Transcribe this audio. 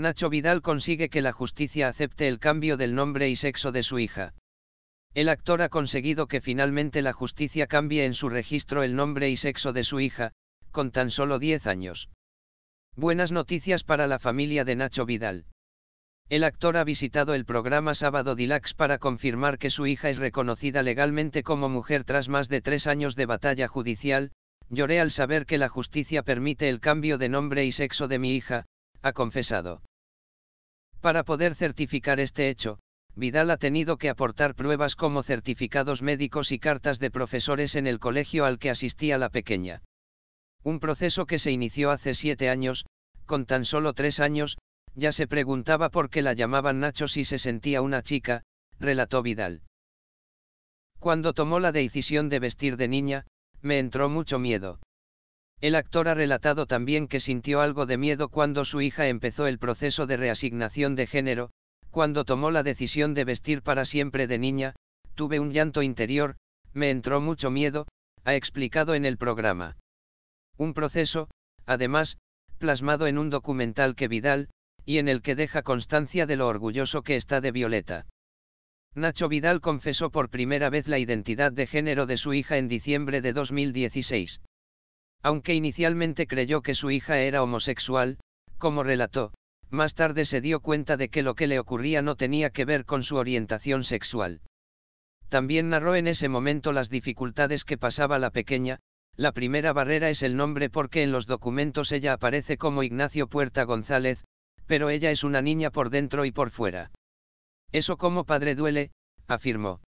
Nacho Vidal consigue que la justicia acepte el cambio del nombre y sexo de su hija. El actor ha conseguido que finalmente la justicia cambie en su registro el nombre y sexo de su hija, con tan solo 10 años. Buenas noticias para la familia de Nacho Vidal. El actor ha visitado el programa Sábado Dilax para confirmar que su hija es reconocida legalmente como mujer tras más de tres años de batalla judicial, lloré al saber que la justicia permite el cambio de nombre y sexo de mi hija, ha confesado. Para poder certificar este hecho, Vidal ha tenido que aportar pruebas como certificados médicos y cartas de profesores en el colegio al que asistía la pequeña. Un proceso que se inició hace siete años, con tan solo tres años, ya se preguntaba por qué la llamaban Nacho si se sentía una chica, relató Vidal. Cuando tomó la decisión de vestir de niña, me entró mucho miedo. El actor ha relatado también que sintió algo de miedo cuando su hija empezó el proceso de reasignación de género, cuando tomó la decisión de vestir para siempre de niña, tuve un llanto interior, me entró mucho miedo, ha explicado en el programa. Un proceso, además, plasmado en un documental que Vidal, y en el que deja constancia de lo orgulloso que está de Violeta. Nacho Vidal confesó por primera vez la identidad de género de su hija en diciembre de 2016. Aunque inicialmente creyó que su hija era homosexual, como relató, más tarde se dio cuenta de que lo que le ocurría no tenía que ver con su orientación sexual. También narró en ese momento las dificultades que pasaba la pequeña, la primera barrera es el nombre porque en los documentos ella aparece como Ignacio Puerta González, pero ella es una niña por dentro y por fuera. Eso como padre duele, afirmó.